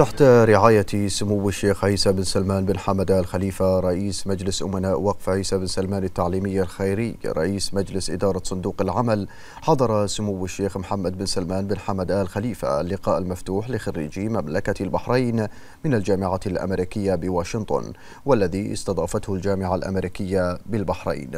تحت رعاية سمو الشيخ عيسى بن سلمان بن حمد الخليفة خليفة رئيس مجلس أمناء وقف عيسى بن سلمان التعليمي الخيري رئيس مجلس إدارة صندوق العمل حضر سمو الشيخ محمد بن سلمان بن حمد الخليفة خليفة اللقاء المفتوح لخريجي مملكة البحرين من الجامعة الأمريكية بواشنطن والذي استضافته الجامعة الأمريكية بالبحرين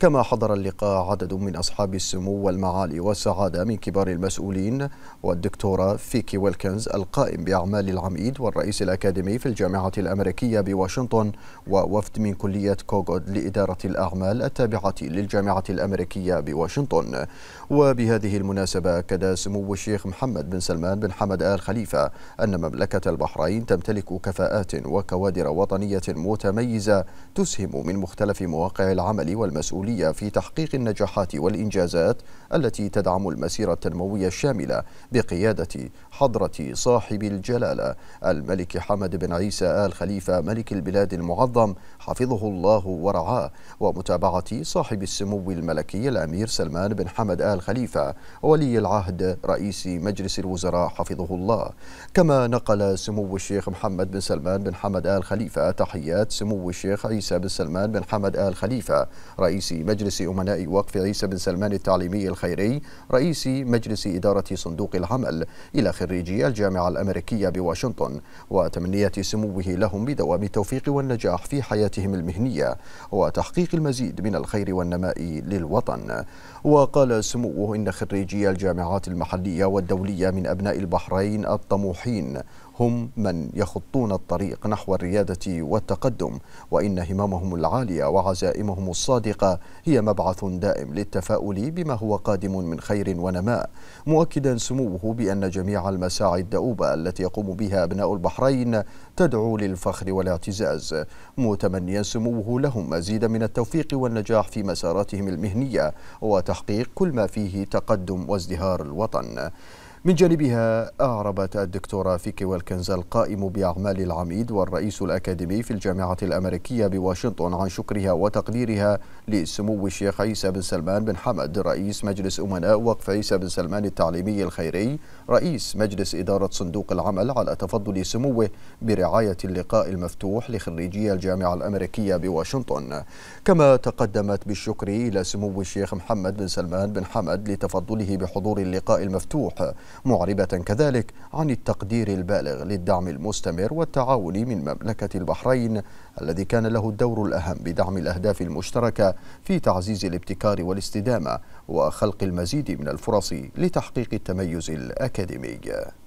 كما حضر اللقاء عدد من أصحاب السمو والمعالي والسعادة من كبار المسؤولين والدكتورة فيكي ويلكنز القائم بأعمال العمل العميد والرئيس الأكاديمي في الجامعة الأمريكية بواشنطن ووفد من كلية كوغود لإدارة الأعمال التابعة للجامعة الأمريكية بواشنطن وبهذه المناسبة أكد سمو الشيخ محمد بن سلمان بن حمد آل خليفة أن مملكة البحرين تمتلك كفاءات وكوادر وطنية متميزة تسهم من مختلف مواقع العمل والمسؤولية في تحقيق النجاحات والإنجازات التي تدعم المسيرة التنموية الشاملة بقيادة حضرة صاحب الجلالة الملك حمد بن عيسى آل خليفة ملك البلاد المعظم حفظه الله ورعاه ومتابعة صاحب السمو الملكي الأمير سلمان بن حمد آل خليفة ولي العهد رئيس مجلس الوزراء حفظه الله كما نقل سمو الشيخ محمد بن سلمان بن حمد آل خليفة تحيات سمو الشيخ عيسى بن سلمان بن حمد آل خليفة رئيس مجلس أمناء وقف عيسى بن سلمان التعليمي الخيري رئيس مجلس إدارة صندوق العمل إلى خريجي الجامعة الأمريكية بواشنطن واشنطن وتمنيات سموه لهم بدوام التوفيق والنجاح في حياتهم المهنية وتحقيق المزيد من الخير والنماء للوطن وقال سموه إن خريجي الجامعات المحلية والدولية من أبناء البحرين الطموحين هم من يخطون الطريق نحو الريادة والتقدم وإن هممهم العالية وعزائمهم الصادقة هي مبعث دائم للتفاؤل بما هو قادم من خير ونماء مؤكدا سموه بأن جميع المساعي الدؤوبة التي يقوم بها بها أبناء البحرين تدعو للفخر والاعتزاز متمنيا سموه لهم مزيدا من التوفيق والنجاح في مساراتهم المهنية وتحقيق كل ما فيه تقدم وازدهار الوطن من جانبها أعربت الدكتورة فيكي ويلكنز القائم بأعمال العميد والرئيس الأكاديمي في الجامعة الأمريكية بواشنطن عن شكرها وتقديرها لسمو الشيخ عيسى بن سلمان بن حمد رئيس مجلس أمناء وقف عيسى بن سلمان التعليمي الخيري رئيس مجلس إدارة صندوق العمل على تفضل سموه برعاية اللقاء المفتوح لخريجي الجامعة الأمريكية بواشنطن كما تقدمت بالشكر إلى سمو الشيخ محمد بن سلمان بن حمد لتفضله بحضور اللقاء المفتوح معربة كذلك عن التقدير البالغ للدعم المستمر والتعاون من مملكة البحرين الذي كان له الدور الأهم بدعم الأهداف المشتركة في تعزيز الابتكار والاستدامة وخلق المزيد من الفرص لتحقيق التميز الأكاديمي